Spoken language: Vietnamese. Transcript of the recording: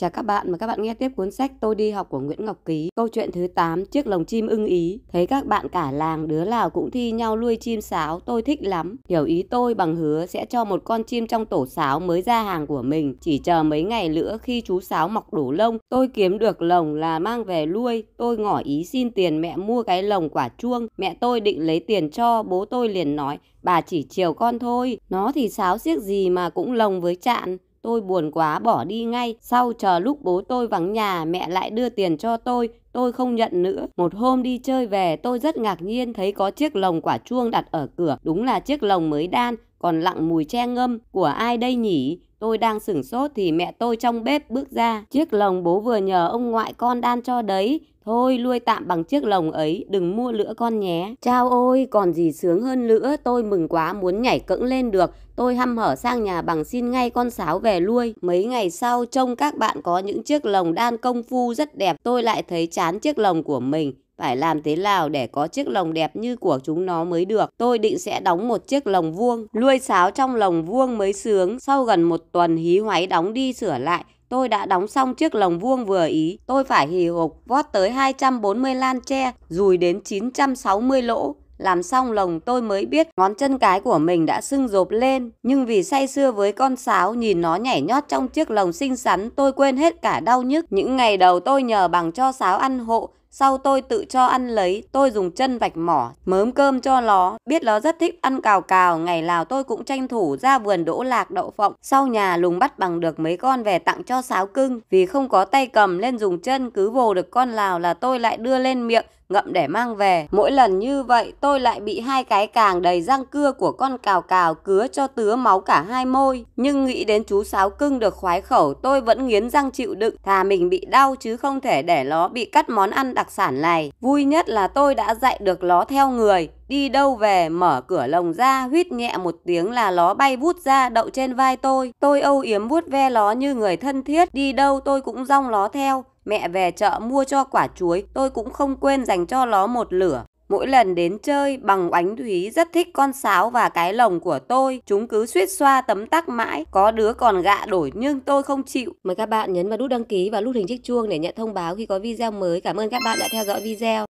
Chào các bạn và các bạn nghe tiếp cuốn sách Tôi đi học của Nguyễn Ngọc Ký, câu chuyện thứ 8, chiếc lồng chim ưng ý. Thấy các bạn cả làng đứa nào cũng thi nhau nuôi chim sáo, tôi thích lắm. Hiểu ý tôi bằng hứa sẽ cho một con chim trong tổ sáo mới ra hàng của mình, chỉ chờ mấy ngày nữa khi chú sáo mọc đủ lông, tôi kiếm được lồng là mang về nuôi. Tôi ngỏ ý xin tiền mẹ mua cái lồng quả chuông, mẹ tôi định lấy tiền cho, bố tôi liền nói, bà chỉ chiều con thôi, nó thì sáo siếc gì mà cũng lồng với chạn Tôi buồn quá bỏ đi ngay. Sau chờ lúc bố tôi vắng nhà, mẹ lại đưa tiền cho tôi. Tôi không nhận nữa. Một hôm đi chơi về, tôi rất ngạc nhiên thấy có chiếc lồng quả chuông đặt ở cửa. Đúng là chiếc lồng mới đan, còn lặng mùi che ngâm. Của ai đây nhỉ? Tôi đang sửng sốt thì mẹ tôi trong bếp bước ra. Chiếc lồng bố vừa nhờ ông ngoại con đan cho đấy. Thôi nuôi tạm bằng chiếc lồng ấy, đừng mua lửa con nhé. Chao ôi, còn gì sướng hơn nữa, tôi mừng quá muốn nhảy cẫng lên được. Tôi hăm hở sang nhà bằng xin ngay con sáo về nuôi. Mấy ngày sau trông các bạn có những chiếc lồng đan công phu rất đẹp, tôi lại thấy chán chiếc lồng của mình. Phải làm thế nào để có chiếc lồng đẹp như của chúng nó mới được. Tôi định sẽ đóng một chiếc lồng vuông, nuôi sáo trong lồng vuông mới sướng. Sau gần một tuần hí hoáy đóng đi sửa lại, Tôi đã đóng xong chiếc lồng vuông vừa ý, tôi phải hì hục vót tới 240 lan tre, rùi đến 960 lỗ. Làm xong lồng tôi mới biết ngón chân cái của mình đã sưng rộp lên. Nhưng vì say sưa với con sáo nhìn nó nhảy nhót trong chiếc lồng xinh xắn tôi quên hết cả đau nhức. Những ngày đầu tôi nhờ bằng cho sáo ăn hộ sau tôi tự cho ăn lấy, tôi dùng chân vạch mỏ, mớm cơm cho nó. Biết nó rất thích ăn cào cào, ngày nào tôi cũng tranh thủ ra vườn đỗ lạc đậu phộng. Sau nhà lùng bắt bằng được mấy con về tặng cho sáo cưng. Vì không có tay cầm nên dùng chân cứ vồ được con nào là tôi lại đưa lên miệng ngậm để mang về. Mỗi lần như vậy tôi lại bị hai cái càng đầy răng cưa của con cào cào cứa cho tứa máu cả hai môi. Nhưng nghĩ đến chú sáo cưng được khoái khẩu tôi vẫn nghiến răng chịu đựng. Thà mình bị đau chứ không thể để nó bị cắt món ăn đặc sản này. Vui nhất là tôi đã dạy được nó theo người. Đi đâu về mở cửa lồng ra huýt nhẹ một tiếng là ló bay vút ra đậu trên vai tôi. Tôi âu yếm vuốt ve ló như người thân thiết. Đi đâu tôi cũng rong ló theo. Mẹ về chợ mua cho quả chuối. Tôi cũng không quên dành cho ló một lửa. Mỗi lần đến chơi, bằng oánh thúy rất thích con sáo và cái lồng của tôi. Chúng cứ suýt xoa tấm tắc mãi. Có đứa còn gạ đổi nhưng tôi không chịu. Mời các bạn nhấn vào nút đăng ký và nút hình chiếc chuông để nhận thông báo khi có video mới. Cảm ơn các bạn đã theo dõi video.